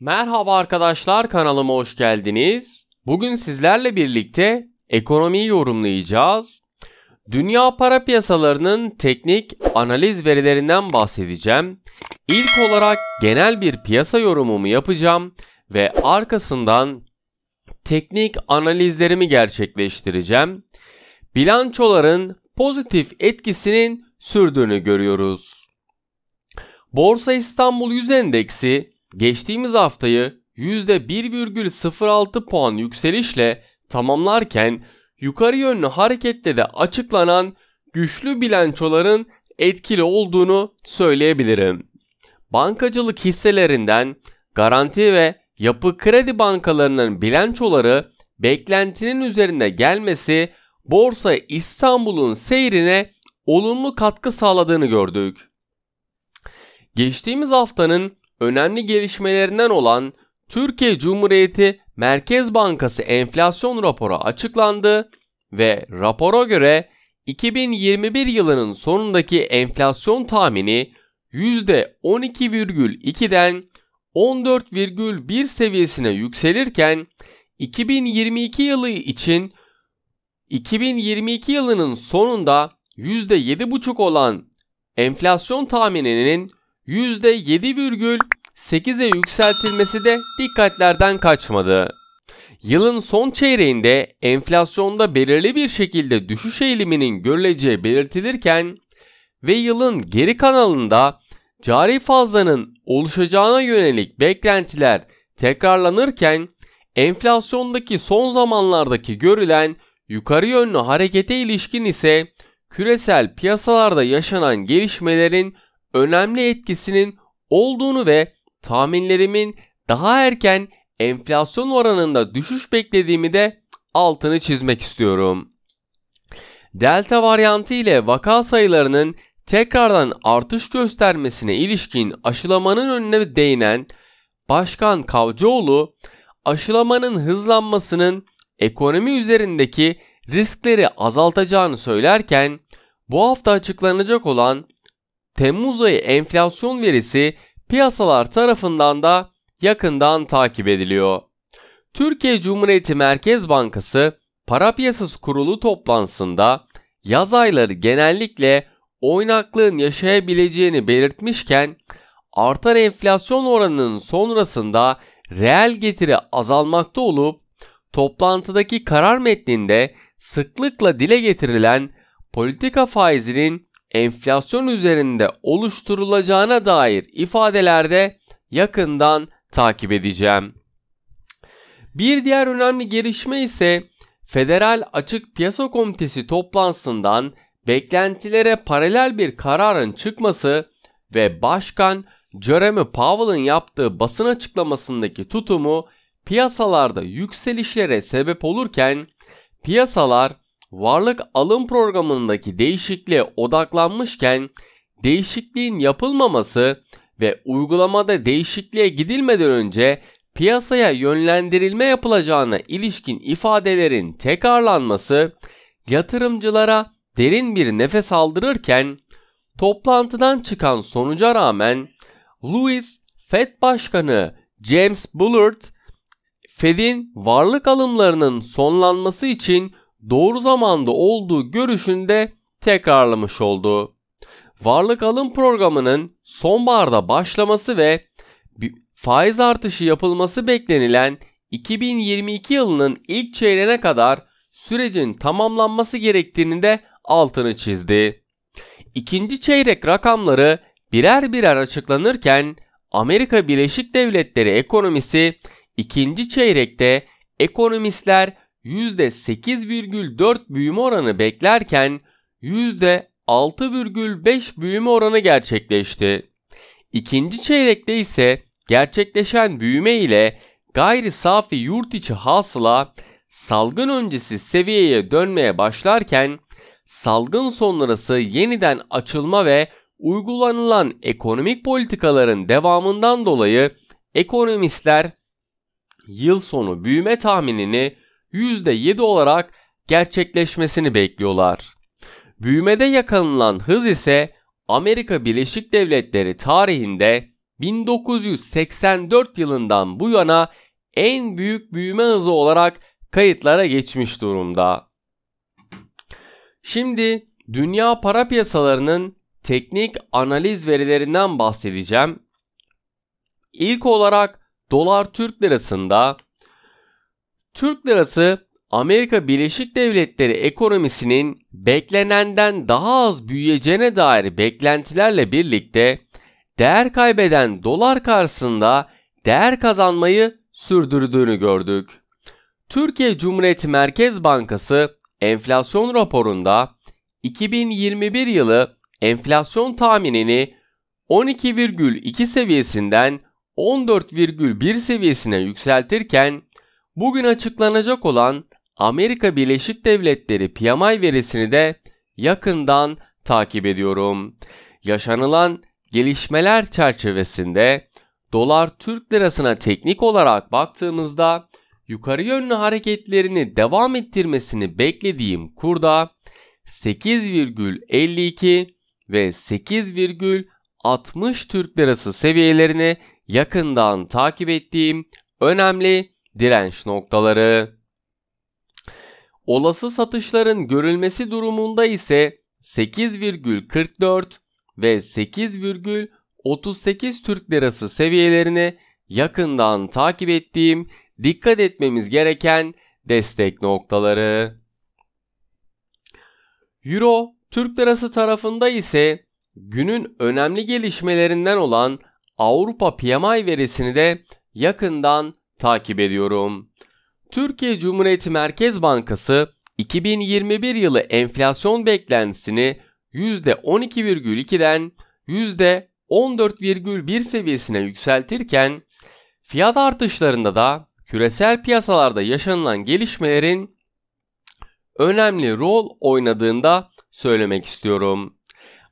Merhaba arkadaşlar kanalıma hoş geldiniz. Bugün sizlerle birlikte ekonomiyi yorumlayacağız. Dünya para piyasalarının teknik analiz verilerinden bahsedeceğim. İlk olarak genel bir piyasa yorumumu yapacağım ve arkasından teknik analizlerimi gerçekleştireceğim. Bilançoların pozitif etkisinin sürdüğünü görüyoruz. Borsa İstanbul Yüz Endeksi Geçtiğimiz haftayı %1,06 puan yükselişle tamamlarken yukarı yönlü harekette de açıklanan güçlü bilançoların etkili olduğunu söyleyebilirim. Bankacılık hisselerinden garanti ve yapı kredi bankalarının bilançoları beklentinin üzerinde gelmesi Borsa İstanbul'un seyrine olumlu katkı sağladığını gördük. Geçtiğimiz haftanın önemli gelişmelerinden olan Türkiye Cumhuriyeti Merkez Bankası enflasyon raporu açıklandı ve rapora göre 2021 yılının sonundaki enflasyon tahmini %12,2'den 14,1 seviyesine yükselirken 2022 yılı için 2022 yılının sonunda %7,5 olan enflasyon tahmininin %7,8'e yükseltilmesi de dikkatlerden kaçmadı. Yılın son çeyreğinde enflasyonda belirli bir şekilde düşüş eğiliminin görüleceği belirtilirken ve yılın geri kanalında cari fazlanın oluşacağına yönelik beklentiler tekrarlanırken enflasyondaki son zamanlardaki görülen yukarı yönlü harekete ilişkin ise küresel piyasalarda yaşanan gelişmelerin önemli etkisinin olduğunu ve tahminlerimin daha erken enflasyon oranında düşüş beklediğimi de altını çizmek istiyorum. Delta varyantı ile vaka sayılarının tekrardan artış göstermesine ilişkin aşılamanın önüne değinen Başkan Kavcıoğlu, aşılamanın hızlanmasının ekonomi üzerindeki riskleri azaltacağını söylerken bu hafta açıklanacak olan Temmuz ayı enflasyon verisi piyasalar tarafından da yakından takip ediliyor. Türkiye Cumhuriyeti Merkez Bankası Para Piyasası Kurulu toplantısında yaz ayları genellikle oynaklığın yaşayabileceğini belirtmişken artan enflasyon oranının sonrasında reel getiri azalmakta olup toplantıdaki karar metninde sıklıkla dile getirilen politika faizinin enflasyon üzerinde oluşturulacağına dair ifadelerde yakından takip edeceğim. Bir diğer önemli gelişme ise Federal Açık Piyasa Komitesi toplantısından beklentilere paralel bir kararın çıkması ve Başkan Jeremy Powell'ın yaptığı basın açıklamasındaki tutumu piyasalarda yükselişlere sebep olurken piyasalar varlık alım programındaki değişikliğe odaklanmışken değişikliğin yapılmaması ve uygulamada değişikliğe gidilmeden önce piyasaya yönlendirilme yapılacağına ilişkin ifadelerin tekrarlanması yatırımcılara derin bir nefes aldırırken toplantıdan çıkan sonuca rağmen Louis Fed Başkanı James Bullard Fed'in varlık alımlarının sonlanması için doğru zamanda olduğu görüşünde tekrarlamış oldu. Varlık alım programının sonbaharda başlaması ve faiz artışı yapılması beklenilen 2022 yılının ilk çeyreğine kadar sürecin tamamlanması gerektiğini de altını çizdi. İkinci çeyrek rakamları birer birer açıklanırken Amerika Birleşik Devletleri ekonomisi ikinci çeyrekte ekonomistler %8,4 büyüme oranı beklerken %6,5 büyüme oranı gerçekleşti. İkinci çeyrekte ise gerçekleşen büyüme ile gayri safi yurt içi hasıla salgın öncesi seviyeye dönmeye başlarken salgın sonrası yeniden açılma ve uygulanılan ekonomik politikaların devamından dolayı ekonomistler yıl sonu büyüme tahminini %7 olarak gerçekleşmesini bekliyorlar. Büyümede yakalanılan hız ise Amerika Birleşik Devletleri tarihinde 1984 yılından bu yana en büyük büyüme hızı olarak kayıtlara geçmiş durumda. Şimdi dünya para piyasalarının teknik analiz verilerinden bahsedeceğim. İlk olarak dolar Türk lirasında Türk lirası Amerika Birleşik Devletleri ekonomisinin beklenenden daha az büyüyeceğine dair beklentilerle birlikte değer kaybeden dolar karşısında değer kazanmayı sürdürdüğünü gördük. Türkiye Cumhuriyeti Merkez Bankası enflasyon raporunda 2021 yılı enflasyon tahminini 12,2 seviyesinden 14,1 seviyesine yükseltirken Bugün açıklanacak olan Amerika Birleşik Devletleri PMI verisini de yakından takip ediyorum. Yaşanılan gelişmeler çerçevesinde dolar Türk lirasına teknik olarak baktığımızda yukarı yönlü hareketlerini devam ettirmesini beklediğim kurda 8,52 ve 8,60 Türk lirası seviyelerini yakından takip ettiğim önemli direnç noktaları. Olası satışların görülmesi durumunda ise 8,44 ve 8,38 Türk Lirası seviyelerini yakından takip ettiğim dikkat etmemiz gereken destek noktaları. Euro Türk Lirası tarafında ise günün önemli gelişmelerinden olan Avrupa PMI verisini de yakından takip ediyorum. Türkiye Cumhuriyeti Merkez Bankası 2021 yılı enflasyon beklentisini %12,2'den %14,1 seviyesine yükseltirken fiyat artışlarında da küresel piyasalarda yaşanılan gelişmelerin önemli rol oynadığında söylemek istiyorum.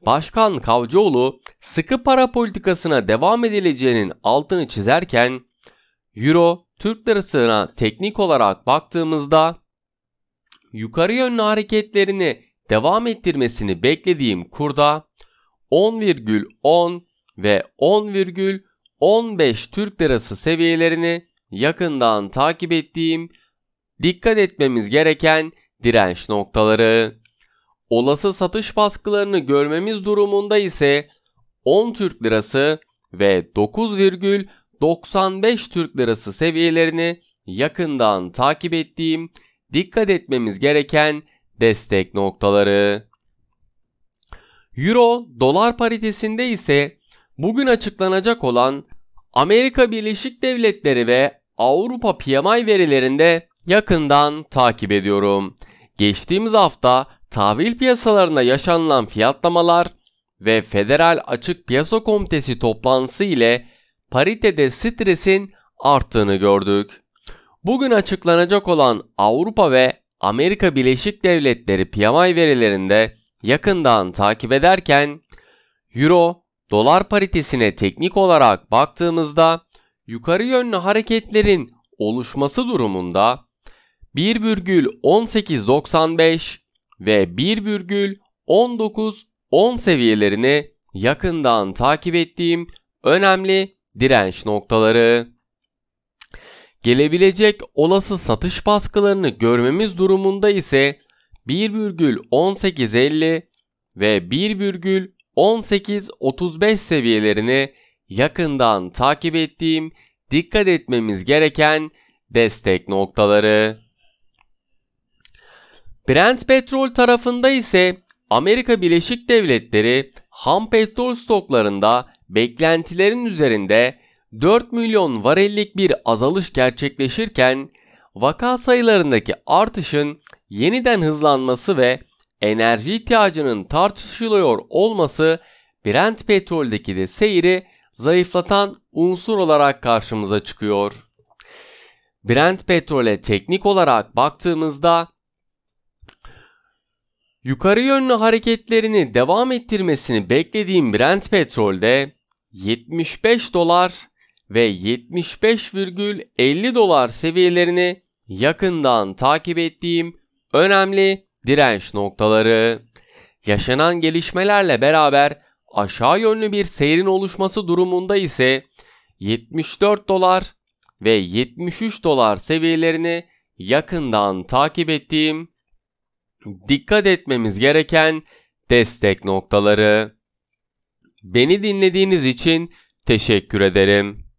Başkan Kavcıoğlu sıkı para politikasına devam edileceğinin altını çizerken Euro Türk lirasına teknik olarak baktığımızda yukarı yönlü hareketlerini devam ettirmesini beklediğim kurda 10,10 ve 10,15 Türk lirası seviyelerini yakından takip ettiğim dikkat etmemiz gereken direnç noktaları. Olası satış baskılarını görmemiz durumunda ise 10 Türk lirası ve 9,15 95 Türk Lirası seviyelerini yakından takip ettiğim dikkat etmemiz gereken destek noktaları. Euro dolar paritesinde ise bugün açıklanacak olan Amerika Birleşik Devletleri ve Avrupa PMI verilerinde yakından takip ediyorum. Geçtiğimiz hafta tahvil piyasalarında yaşanılan fiyatlamalar ve Federal Açık Piyasa Komitesi toplantısı ile paritede stresin arttığını gördük. Bugün açıklanacak olan Avrupa ve Amerika Birleşik Devletleri PMI verilerinde yakından takip ederken Euro dolar paritesine teknik olarak baktığımızda yukarı yönlü hareketlerin oluşması durumunda 1,1895 ve 1,1910 seviyelerini yakından takip ettiğim önemli direnç noktaları. Gelebilecek olası satış baskılarını görmemiz durumunda ise 1,1850 ve 1,1835 seviyelerini yakından takip ettiğim dikkat etmemiz gereken destek noktaları. Brent petrol tarafında ise Amerika Birleşik Devletleri ham petrol stoklarında beklentilerin üzerinde 4 milyon varellik bir azalış gerçekleşirken vaka sayılarındaki artışın yeniden hızlanması ve enerji ihtiyacının tartışılıyor olması Brent petroldeki de seyri zayıflatan unsur olarak karşımıza çıkıyor. Brent petrole teknik olarak baktığımızda yukarı yönlü hareketlerini devam ettirmesini beklediğim Brent petrolde 75 dolar ve 75,50 dolar seviyelerini yakından takip ettiğim önemli direnç noktaları. Yaşanan gelişmelerle beraber aşağı yönlü bir seyrin oluşması durumunda ise 74 dolar ve 73 dolar seviyelerini yakından takip ettiğim dikkat etmemiz gereken destek noktaları. Beni dinlediğiniz için teşekkür ederim.